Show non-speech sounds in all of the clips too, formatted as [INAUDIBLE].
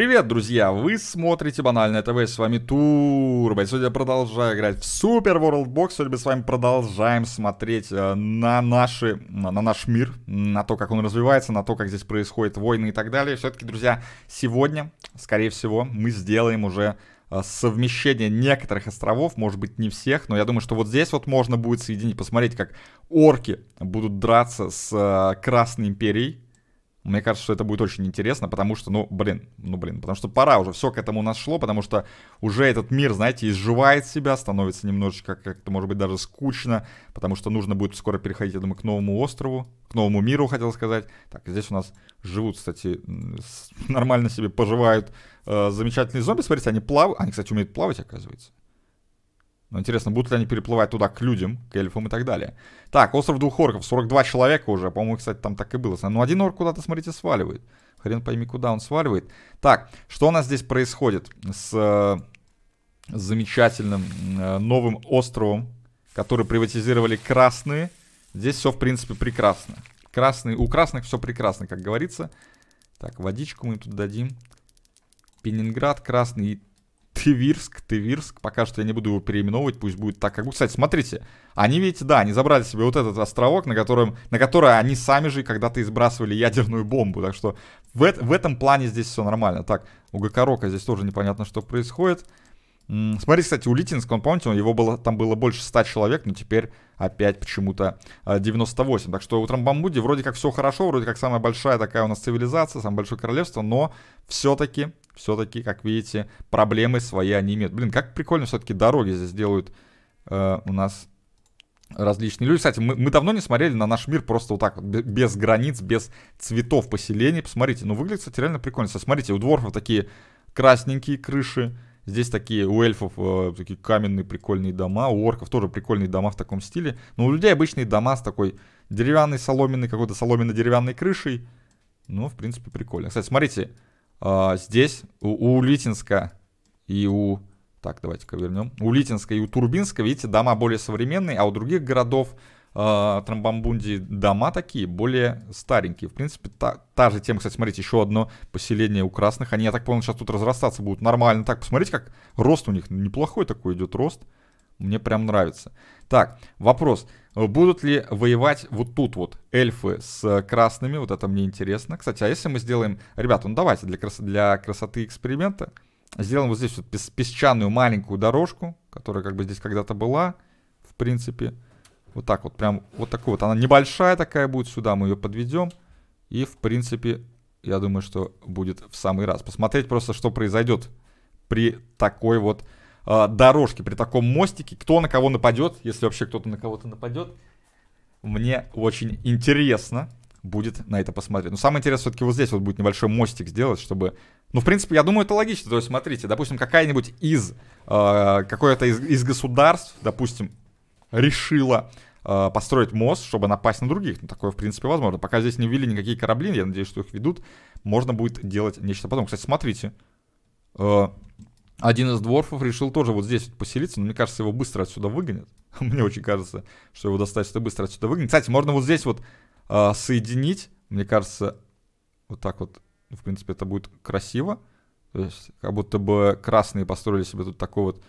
Привет, друзья! Вы смотрите Банальное ТВ, с вами Турбо. И сегодня я продолжаю играть в Супер World Box. Сегодня мы с вами продолжаем смотреть э, на, наши, на, на наш мир, на то, как он развивается, на то, как здесь происходят войны и так далее. Все-таки, друзья, сегодня, скорее всего, мы сделаем уже э, совмещение некоторых островов, может быть не всех, но я думаю, что вот здесь вот можно будет соединить, посмотреть, как орки будут драться с э, Красной Империей, мне кажется, что это будет очень интересно, потому что, ну, блин, ну, блин, потому что пора уже, все к этому у нас шло, потому что уже этот мир, знаете, изживает себя, становится немножечко как-то, может быть, даже скучно, потому что нужно будет скоро переходить, я думаю, к новому острову, к новому миру, хотел сказать. Так, здесь у нас живут, кстати, [LAUGHS] нормально себе поживают э, замечательные зомби, смотрите, они плавают, они, кстати, умеют плавать, оказывается. Но ну, интересно, будут ли они переплывать туда к людям, к эльфам и так далее. Так, остров двух орков, 42 человека уже. По-моему, кстати, там так и было. Но ну, один орк куда-то, смотрите, сваливает. Хрен пойми, куда он сваливает. Так, что у нас здесь происходит с э, замечательным новым островом, который приватизировали красные. Здесь все, в принципе, прекрасно. Красные, у красных все прекрасно, как говорится. Так, водичку мы тут дадим. Пенинград, красный Тывирск, Тывирск, пока что я не буду его переименовывать, пусть будет так, как будет. Кстати, смотрите, они видите, да, они забрали себе вот этот островок, на котором, на который они сами же когда-то избрасывали ядерную бомбу, так что в, в этом плане здесь все нормально. Так, у Гакарока здесь тоже непонятно, что происходит. Смотри, кстати, у Литинска, он, помните, него было, там было больше 100 человек, но теперь опять почему-то 98. Э, так что у Трамбамбуди вроде как все хорошо, вроде как самая большая такая у нас цивилизация, самое большое королевство, но все-таки все-таки, как видите, проблемы свои они имеют. Блин, как прикольно все-таки дороги здесь делают э, у нас различные люди. Кстати, мы, мы давно не смотрели на наш мир просто вот так вот, без границ, без цветов поселений. Посмотрите, ну выглядит, кстати, реально прикольно. Смотрите, у дворфов такие красненькие крыши, Здесь такие у эльфов э, такие каменные прикольные дома, у орков тоже прикольные дома в таком стиле. Но у людей обычные дома с такой деревянной соломенной, какой-то соломенно-деревянной крышей. Ну, в принципе, прикольно. Кстати, смотрите, а, здесь у, у Литинска и у... Так, давайте-ка вернем. У Литинска и у Турбинска, видите, дома более современные, а у других городов э, а, Трамбамбунди дома такие, более старенькие. В принципе, та, та же тема, кстати, смотрите, еще одно поселение у красных. Они, я так понял, сейчас тут разрастаться будут нормально. Так, посмотрите, как рост у них неплохой такой идет рост. Мне прям нравится. Так, вопрос. Будут ли воевать вот тут вот эльфы с э, красными? Вот это мне интересно. Кстати, а если мы сделаем... Ребята, ну давайте для, крас... для красоты эксперимента сделаем вот здесь вот пес... песчаную маленькую дорожку, которая как бы здесь когда-то была, в принципе. Вот так вот, прям вот такой вот. Она небольшая такая будет, сюда мы ее подведем. И, в принципе, я думаю, что будет в самый раз. Посмотреть просто, что произойдет при такой вот э, дорожки, при таком мостике. Кто на кого нападет, если вообще кто-то на кого-то нападет. Мне очень интересно будет на это посмотреть. Но самое интересное все-таки вот здесь вот будет небольшой мостик сделать, чтобы... Ну, в принципе, я думаю, это логично. То есть, смотрите, допустим, какая-нибудь из... Э, а, Какое-то из, из государств, допустим, решила э, построить мост, чтобы напасть на других. Ну, такое, в принципе, возможно. Пока здесь не ввели никакие корабли, я надеюсь, что их ведут, можно будет делать нечто потом. Кстати, смотрите. Э, один из дворфов решил тоже вот здесь поселиться, но мне кажется, его быстро отсюда выгонят. [LAUGHS] Мне очень кажется, что его достаточно быстро отсюда выгонят. Кстати, можно вот здесь вот э, соединить, мне кажется, вот так вот, ну, в принципе, это будет красиво. То есть, как будто бы красные построили себе тут такую вот,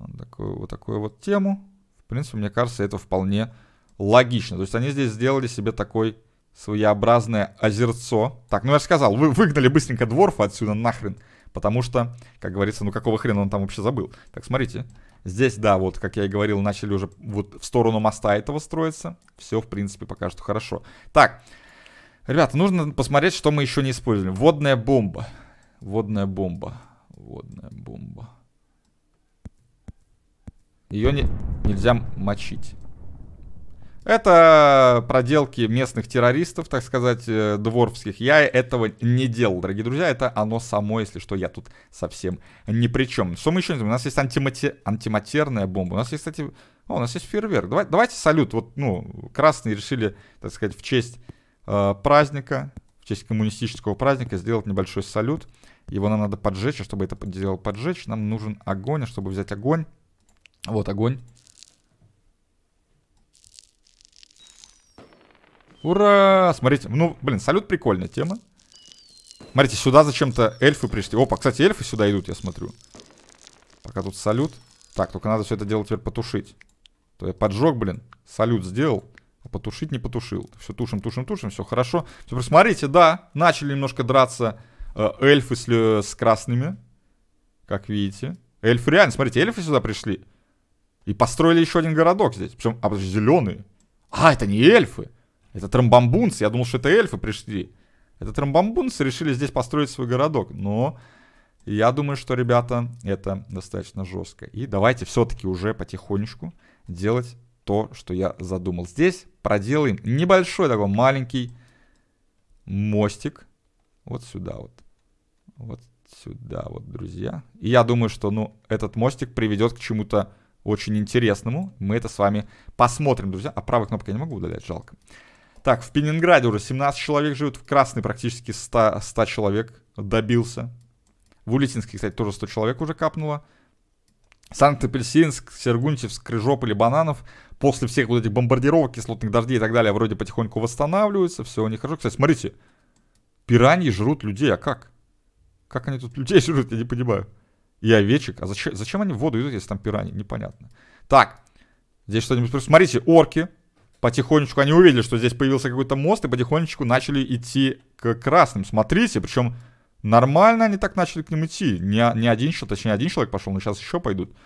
ну, такую, вот такую вот тему. В принципе, мне кажется, это вполне логично. То есть, они здесь сделали себе такой своеобразное озерцо. Так, ну я же сказал, вы выгнали быстренько дворфа отсюда нахрен. Потому что, как говорится, ну какого хрена он там вообще забыл? Так, смотрите. Здесь, да, вот, как я и говорил, начали уже вот в сторону моста этого строиться. Все, в принципе, пока что хорошо. Так, ребята, нужно посмотреть, что мы еще не использовали. Водная бомба. Водная бомба. Водная бомба. Ее не, нельзя мочить. Это проделки местных террористов, так сказать, э, дворфских. Я этого не делал, дорогие друзья. Это оно само, если что, я тут совсем ни при чем. Что мы еще не знаем? У нас есть антимати... антиматерная бомба. У нас есть, кстати... О, у нас есть фейерверк. Давай, давайте салют. Вот, ну, красные решили, так сказать, в честь э, праздника, в честь коммунистического праздника сделать небольшой салют. Его нам надо поджечь, а чтобы это дело поджечь, нам нужен огонь, а чтобы взять огонь... Вот огонь Ура! Смотрите, ну, блин, салют прикольная тема. Смотрите, сюда зачем-то эльфы пришли. Опа, кстати, эльфы сюда идут, я смотрю. Пока тут салют. Так, только надо все это дело теперь потушить. То я поджег, блин, салют сделал, а потушить не потушил. Все тушим, тушим, тушим, все хорошо. Все, смотрите, да, начали немножко драться э, эльфы с, э, с красными. Как видите. Эльфы реально, смотрите, эльфы сюда пришли. И построили еще один городок здесь. Причем, а, зеленые. А, это не эльфы. Это трамбамбунцы. Я думал, что это эльфы пришли. Это трамбамбунцы решили здесь построить свой городок. Но я думаю, что, ребята, это достаточно жестко. И давайте все-таки уже потихонечку делать то, что я задумал. Здесь проделаем небольшой такой маленький мостик. Вот сюда вот. Вот сюда вот, друзья. И я думаю, что, ну, этот мостик приведет к чему-то очень интересному. Мы это с вами посмотрим, друзья. А правой кнопкой я не могу удалять, жалко. Так, в Пенинграде уже 17 человек живет, в Красный практически 100, 100 человек добился. В Улитинске, кстати, тоже 100 человек уже капнуло. Санкт-Апельсинск, Сергунтьевск, Крыжополь Бананов после всех вот этих бомбардировок, кислотных дождей и так далее вроде потихоньку восстанавливаются, все у них хорошо. Кстати, смотрите, пираньи жрут людей, а как? Как они тут [LAUGHS] людей жрут, я не понимаю. И овечек. А зачем, зачем они в воду идут, если там пираньи? Непонятно. Так, здесь что-нибудь... Смотрите, орки потихонечку, они увидели, что здесь появился какой-то мост, и потихонечку начали идти к красным. Смотрите, причем нормально они так начали к ним идти. Не, не один человек, точнее один человек пошел, но сейчас еще пойдут.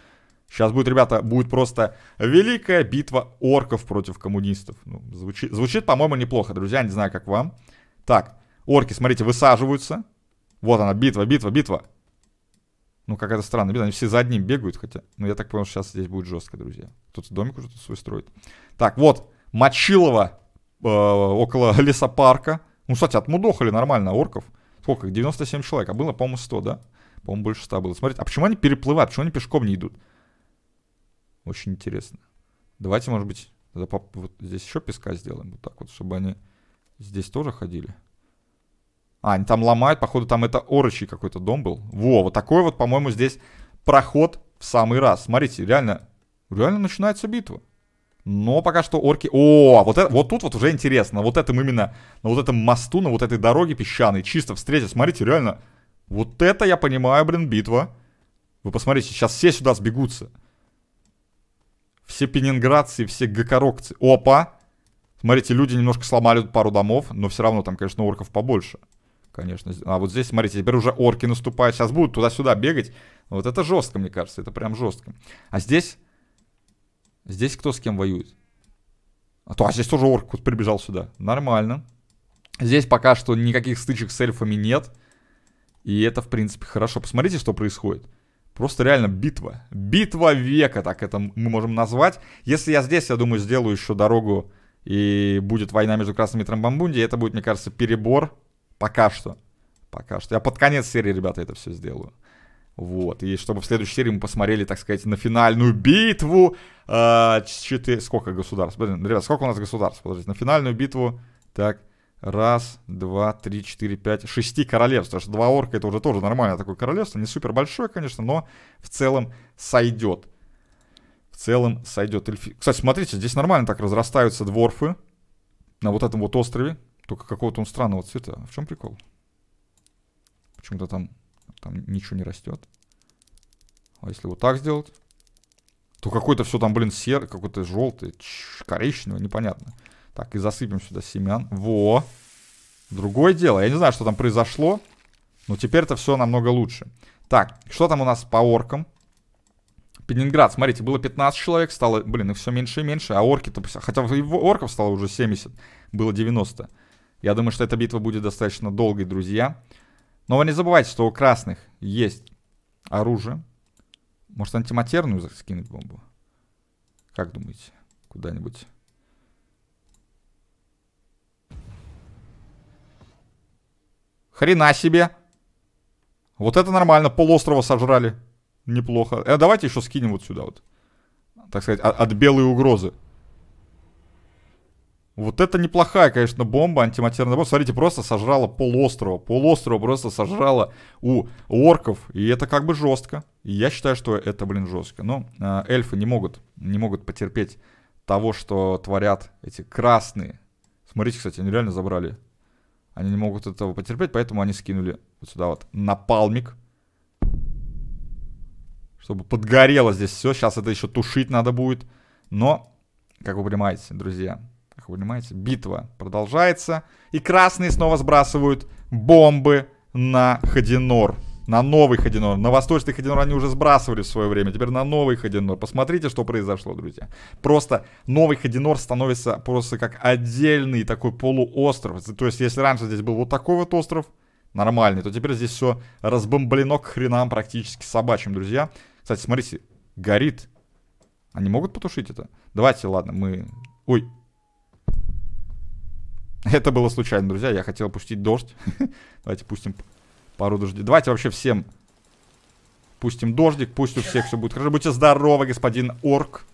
Сейчас будет, ребята, будет просто великая битва орков против коммунистов. Ну, звучит, звучит по-моему, неплохо, друзья, не знаю, как вам. Так, орки, смотрите, высаживаются. Вот она, битва, битва, битва. Ну, как это странно, битва, они все за одним бегают, хотя... Ну, я так понял, что сейчас здесь будет жестко, друзья. Кто-то домик уже тут свой строит. Так, вот, Мочилова э, около [LAUGHS] лесопарка. Ну, кстати, отмудохали нормально орков. Сколько? 97 человек. А было, по-моему, 100, да? По-моему, больше 100 было. Смотрите, а почему они переплывают? Почему они пешком не идут? Очень интересно. Давайте, может быть, вот здесь еще песка сделаем. Вот так вот, чтобы они здесь тоже ходили. А, они там ломают. Походу, там это орочий какой-то дом был. Во, вот такой вот, по-моему, здесь проход в самый раз. Смотрите, реально, реально начинается битва. Но пока что орки... О, вот, это, вот тут вот уже интересно. На вот этом именно, на вот этом мосту, на вот этой дороге песчаной чисто встретят. Смотрите, реально, вот это, я понимаю, блин, битва. Вы посмотрите, сейчас все сюда сбегутся. Все пенинградцы, все гакарокцы. Опа! Смотрите, люди немножко сломали пару домов, но все равно там, конечно, орков побольше. Конечно. А вот здесь, смотрите, теперь уже орки наступают. Сейчас будут туда-сюда бегать. Вот это жестко, мне кажется. Это прям жестко. А здесь... Здесь кто с кем воюет? А то, а здесь тоже орк вот прибежал сюда. Нормально. Здесь пока что никаких стычек с эльфами нет. И это, в принципе, хорошо. Посмотрите, что происходит. Просто реально битва. Битва века, так это мы можем назвать. Если я здесь, я думаю, сделаю еще дорогу и будет война между Красными Трамбамбунди, это будет, мне кажется, перебор пока что. Пока что. Я под конец серии, ребята, это все сделаю. Вот, и чтобы в следующей серии мы посмотрели, так сказать, на финальную битву. Э, а, 4, сколько государств? Блин, ребят, сколько у нас государств? Подождите, на финальную битву. Так, раз, два, три, четыре, пять, шести королевств. Потому что два орка это уже тоже нормальное такое королевство. Не супер большое, конечно, но в целом сойдет. В целом сойдет. Эльфи... Кстати, смотрите, здесь нормально так разрастаются дворфы. На вот этом вот острове. Только какого-то он странного цвета. А в чем прикол? Почему-то там там ничего не растет. А если вот так сделать, то какой-то все там, блин, серый, какой-то желтый, коричневый, непонятно. Так, и засыпем сюда семян. Во! Другое дело. Я не знаю, что там произошло, но теперь это все намного лучше. Так, что там у нас по оркам? Пенинград, смотрите, было 15 человек, стало, блин, их все меньше и меньше, а орки-то, хотя орков стало уже 70, было 90. Я думаю, что эта битва будет достаточно долгой, друзья. Но вы не забывайте, что у красных есть оружие, может, антиматерную скинуть бомбу? Как думаете? Куда-нибудь. Хрена себе! Вот это нормально, полуострова сожрали. Неплохо. Э, давайте еще скинем вот сюда вот. Так сказать, от, от белой угрозы. Вот это неплохая, конечно, бомба, антиматерная бомба. Смотрите, просто сожрала полуострова. Полуострова просто сожрала у орков. И это как бы жестко. И я считаю, что это, блин, жестко. Но э, эльфы не могут, не могут потерпеть того, что творят эти красные. Смотрите, кстати, они реально забрали. Они не могут этого потерпеть, поэтому они скинули вот сюда вот напалмик. Чтобы подгорело здесь все. Сейчас это еще тушить надо будет. Но, как вы понимаете, друзья, как вы понимаете, битва продолжается. И красные снова сбрасывают бомбы на Ходинор. На новый Ходинор. На восточный Ходинор они уже сбрасывали в свое время. Теперь на новый Ходинор. Посмотрите, что произошло, друзья. Просто новый Ходинор становится просто как отдельный такой полуостров. То есть, если раньше здесь был вот такой вот остров, нормальный, то теперь здесь все разбомблено к хренам практически собачьим, друзья. Кстати, смотрите, горит. Они могут потушить это? Давайте, ладно, мы... Ой, [LAUGHS] Это было случайно, друзья. Я хотел пустить дождь. [LAUGHS] Давайте пустим пару дождей. Давайте вообще всем пустим дождик. Пусть у всех все будет хорошо. Будьте здоровы, господин орк.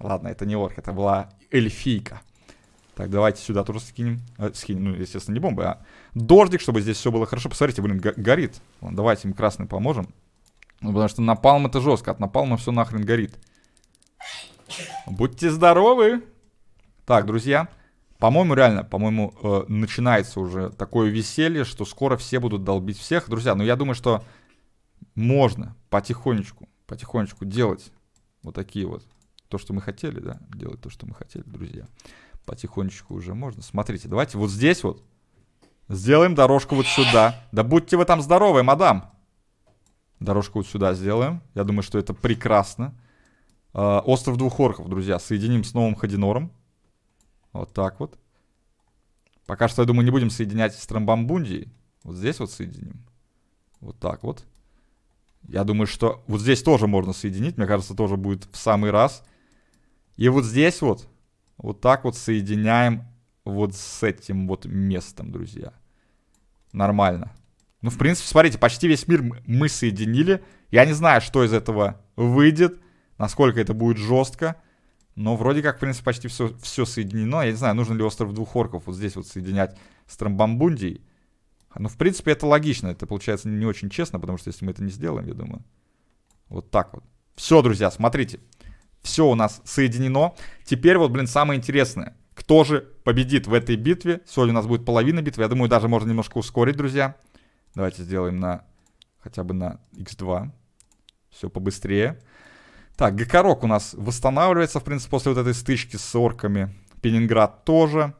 Ладно, это не орк, это была эльфийка. Так, давайте сюда тоже скинем. Э, скинем, ну, естественно, не бомбы, а дождик, чтобы здесь все было хорошо. Посмотрите, блин, горит. Вон, давайте им красный поможем. Ну, потому что напалм это жестко. От напалма все нахрен горит. Будьте здоровы. Так, друзья. По-моему, реально, по-моему, э, начинается уже такое веселье, что скоро все будут долбить всех. Друзья, ну я думаю, что можно потихонечку, потихонечку делать вот такие вот. То, что мы хотели, да, делать то, что мы хотели, друзья. Потихонечку уже можно. Смотрите, давайте вот здесь вот сделаем дорожку вот сюда. Да будьте вы там здоровы, мадам. Дорожку вот сюда сделаем. Я думаю, что это прекрасно. Э, остров двух орков, друзья, соединим с новым Хадинором. Вот так вот. Пока что, я думаю, не будем соединять с Трамбамбунди. Вот здесь вот соединим. Вот так вот. Я думаю, что вот здесь тоже можно соединить. Мне кажется, тоже будет в самый раз. И вот здесь вот. Вот так вот соединяем вот с этим вот местом, друзья. Нормально. Ну, в принципе, смотрите, почти весь мир мы соединили. Я не знаю, что из этого выйдет. Насколько это будет жестко. Но вроде как, в принципе, почти все, все соединено. Я не знаю, нужно ли остров двух орков вот здесь вот соединять с Трамбамбундией. Ну, в принципе, это логично. Это получается не очень честно, потому что если мы это не сделаем, я думаю. Вот так вот. Все, друзья, смотрите. Все у нас соединено. Теперь вот, блин, самое интересное. Кто же победит в этой битве? Сегодня у нас будет половина битвы. Я думаю, даже можно немножко ускорить, друзья. Давайте сделаем на... Хотя бы на x2. Все побыстрее. Так, Гекарок у нас восстанавливается, в принципе, после вот этой стычки с орками. Пенинград тоже.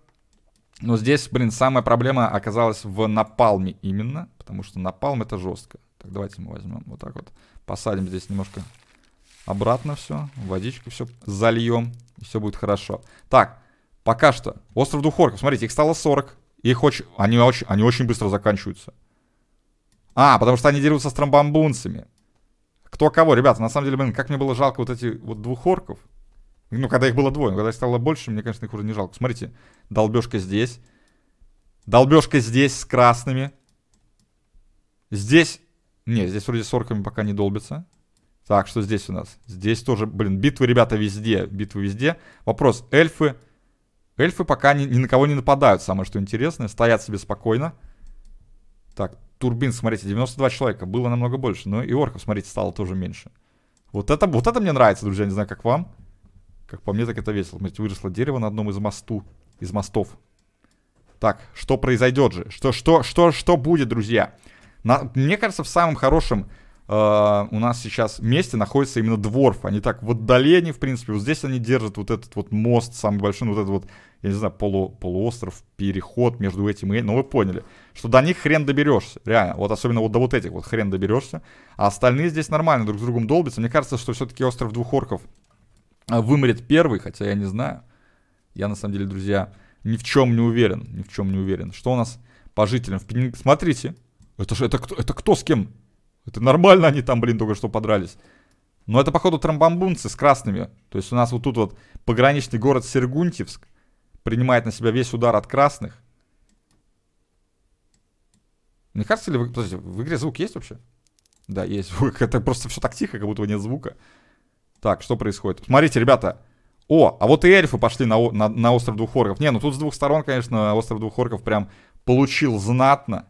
Но здесь, блин, самая проблема оказалась в напалме именно, потому что напалм это жестко. Так, давайте мы возьмем вот так вот, посадим здесь немножко обратно все, водичку все зальем, и все будет хорошо. Так, пока что. Остров Духорков, смотрите, их стало 40. Их очень, они, очень, они очень быстро заканчиваются. А, потому что они дерутся с трамбамбунцами кто кого. Ребята, на самом деле, блин, как мне было жалко вот эти вот двух орков. Ну, когда их было двое, когда их стало больше, мне, конечно, их уже не жалко. Смотрите, долбежка здесь. Долбежка здесь с красными. Здесь... Не, здесь вроде с орками пока не долбится. Так, что здесь у нас? Здесь тоже, блин, битвы, ребята, везде. Битвы везде. Вопрос, эльфы... Эльфы пока ни, ни на кого не нападают, самое что интересное. Стоят себе спокойно. Так, турбин, смотрите, 92 человека, было намного больше. Но и орков, смотрите, стало тоже меньше. Вот это, вот это мне нравится, друзья, не знаю, как вам. Как по мне, так это весело. Смотрите, выросло дерево на одном из мосту, из мостов. Так, что произойдет же? Что, что, что, что будет, друзья? На, мне кажется, в самом хорошем Э, у нас сейчас вместе находится именно дворф. Они так в отдалении, в принципе. Вот здесь они держат вот этот вот мост самый большой, ну, вот этот вот, я не знаю, полу, полуостров, переход между этим и... Ну, вы поняли, что до них хрен доберешься, реально. Вот особенно вот до вот этих вот хрен доберешься. А остальные здесь нормально друг с другом долбятся. Мне кажется, что все-таки остров двух орков э, вымрет первый, хотя я не знаю. Я, на самом деле, друзья, ни в чем не уверен. Ни в чем не уверен. Что у нас по жителям? Смотрите. Это, ж, это, кто, это кто с кем? Это нормально они там, блин, только что подрались. Но это, походу, трамбамбунцы с красными. То есть у нас вот тут вот пограничный город Сергунтьевск принимает на себя весь удар от красных. Мне кажется, ли вы... Подождите, в игре звук есть вообще? Да, есть звук. [LAUGHS] Это просто все так тихо, как будто нет звука. Так, что происходит? Смотрите, ребята. О, а вот и эльфы пошли на, на, на остров двух орков. Не, ну тут с двух сторон, конечно, остров двух орков прям получил знатно.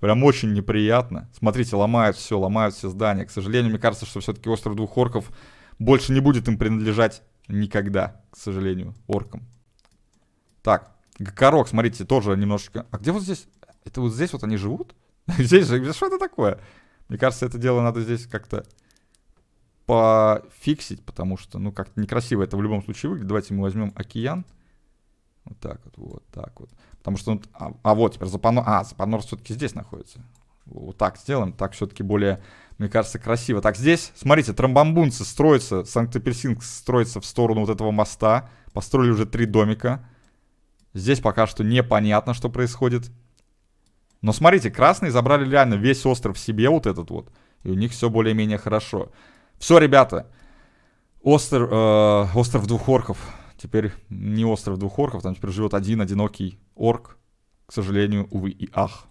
Прям очень неприятно. Смотрите, ломают все, ломают все здания. К сожалению, мне кажется, что все-таки остров двух орков больше не будет им принадлежать никогда, к сожалению, оркам. Так, Гакарок, смотрите, тоже немножечко... А где вот здесь? Это вот здесь вот они живут? [LAUGHS] Здесь же... Что это такое? Мне кажется, это дело надо здесь как-то пофиксить, потому что, ну, как-то некрасиво это в любом случае выглядит. Давайте мы возьмем океан. Вот так вот, вот так вот. Потому что, ну, а, а вот теперь Запанор, а, Запанор все-таки здесь находится. Вот так сделаем, так все-таки более, мне кажется, красиво. Так, здесь, смотрите, Трамбамбунцы строятся, Санкт-Петерсинг строится в сторону вот этого моста. Построили уже три домика. Здесь пока что непонятно, что происходит. Но смотрите, красные забрали реально весь остров себе, вот этот вот. И у них все более-менее хорошо. Все, ребята. Остров, э, остров двух орков теперь не остров двух орков, там теперь живет один одинокий орк. К сожалению, увы и ах.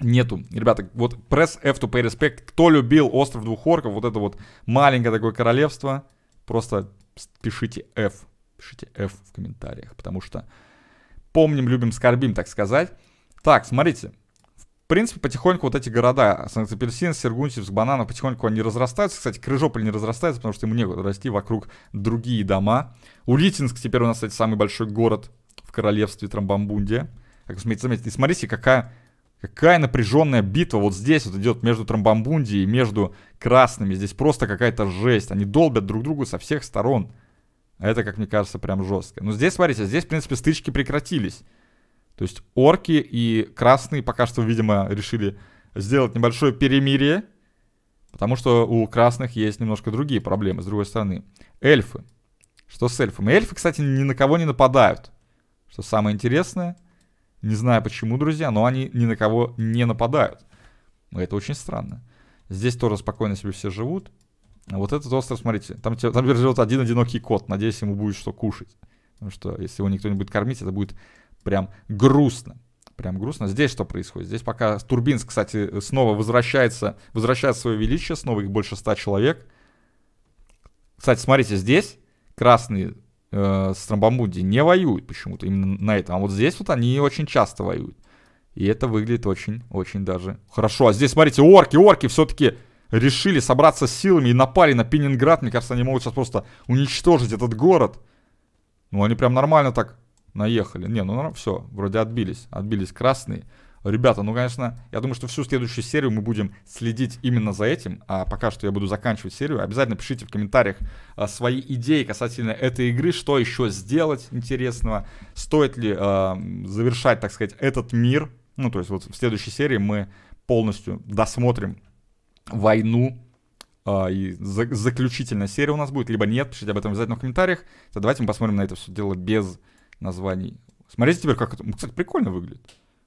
Нету. Ребята, вот press F to pay respect. Кто любил остров двух орков, вот это вот маленькое такое королевство, просто пишите F. Пишите F в комментариях, потому что помним, любим, скорбим, так сказать. Так, смотрите, в принципе, потихоньку вот эти города, Санкт-Апельсин, Сергунтьевск, Бананов, потихоньку они разрастаются. Кстати, Крыжополь не разрастается, потому что ему негодо расти вокруг другие дома. Улитинск теперь у нас, кстати, самый большой город в королевстве Трамбамбунде. Как вы смеете заметить, и смотрите, какая, какая напряженная битва вот здесь вот идет между Трамбамбунди и между красными. Здесь просто какая-то жесть. Они долбят друг другу со всех сторон. А это, как мне кажется, прям жестко. Но здесь, смотрите, здесь, в принципе, стычки прекратились. То есть орки и красные пока что, видимо, решили сделать небольшое перемирие, потому что у красных есть немножко другие проблемы, с другой стороны. Эльфы. Что с эльфами? Эльфы, кстати, ни на кого не нападают. Что самое интересное. Не знаю почему, друзья, но они ни на кого не нападают. Но это очень странно. Здесь тоже спокойно себе все живут. А вот этот остров, смотрите, там, там живет один одинокий кот. Надеюсь, ему будет что кушать. Потому что если его никто не будет кормить, это будет прям грустно. Прям грустно. Здесь что происходит? Здесь пока Турбинс, кстати, снова возвращается, возвращает свое величие, снова их больше ста человек. Кстати, смотрите, здесь красные э, с Трамбамуди не воюют почему-то именно на этом. А вот здесь вот они очень часто воюют. И это выглядит очень-очень даже хорошо. А здесь, смотрите, орки, орки все-таки решили собраться с силами и напали на Пенинград. Мне кажется, они могут сейчас просто уничтожить этот город. Ну, они прям нормально так наехали. Не, ну все, вроде отбились, отбились красные. Ребята, ну, конечно, я думаю, что всю следующую серию мы будем следить именно за этим. А пока что я буду заканчивать серию. Обязательно пишите в комментариях а, свои идеи касательно этой игры, что еще сделать интересного, стоит ли а, завершать, так сказать, этот мир. Ну, то есть вот в следующей серии мы полностью досмотрим войну. А, и за заключительная серия у нас будет, либо нет, пишите об этом обязательно в комментариях. То давайте мы посмотрим на это все дело без названий. Смотрите теперь, как это... Кстати, прикольно выглядит.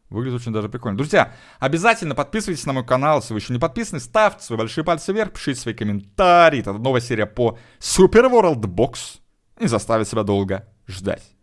Выглядит очень даже прикольно. Друзья, обязательно подписывайтесь на мой канал, если вы еще не подписаны. Ставьте свои большие пальцы вверх, пишите свои комментарии. Это новая серия по Super World Box. Не заставит себя долго ждать.